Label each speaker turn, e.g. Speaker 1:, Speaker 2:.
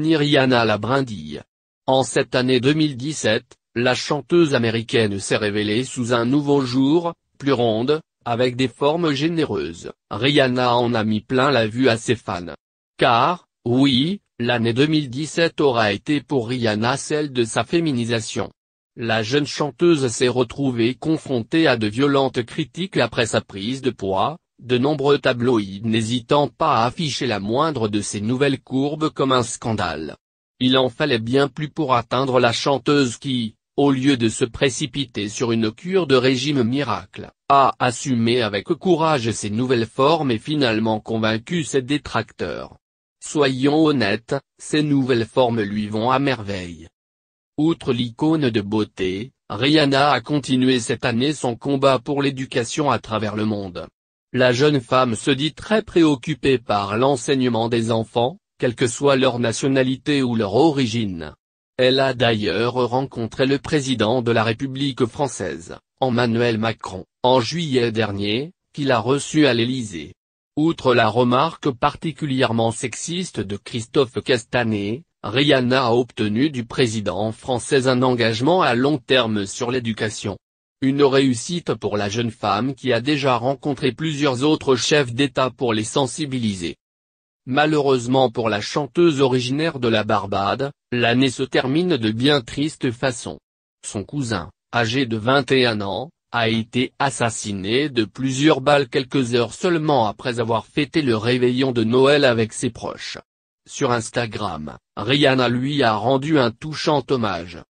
Speaker 1: Rihanna la brindille. En cette année 2017, la chanteuse américaine s'est révélée sous un nouveau jour, plus ronde, avec des formes généreuses. Rihanna en a mis plein la vue à ses fans. Car, oui, l'année 2017 aura été pour Rihanna celle de sa féminisation. La jeune chanteuse s'est retrouvée confrontée à de violentes critiques après sa prise de poids, de nombreux tabloïds n'hésitant pas à afficher la moindre de ces nouvelles courbes comme un scandale. Il en fallait bien plus pour atteindre la chanteuse qui, au lieu de se précipiter sur une cure de régime miracle, a assumé avec courage ses nouvelles formes et finalement convaincu ses détracteurs. Soyons honnêtes, ces nouvelles formes lui vont à merveille. Outre l'icône de beauté, Rihanna a continué cette année son combat pour l'éducation à travers le monde. La jeune femme se dit très préoccupée par l'enseignement des enfants, quelle que soit leur nationalité ou leur origine. Elle a d'ailleurs rencontré le président de la République française, Emmanuel Macron, en juillet dernier, qu'il a reçu à l'Élysée. Outre la remarque particulièrement sexiste de Christophe Castanet, Rihanna a obtenu du président français un engagement à long terme sur l'éducation. Une réussite pour la jeune femme qui a déjà rencontré plusieurs autres chefs d'État pour les sensibiliser. Malheureusement pour la chanteuse originaire de la Barbade, l'année se termine de bien triste façon. Son cousin, âgé de 21 ans, a été assassiné de plusieurs balles quelques heures seulement après avoir fêté le réveillon de Noël avec ses proches. Sur Instagram, Rihanna lui a rendu un touchant hommage.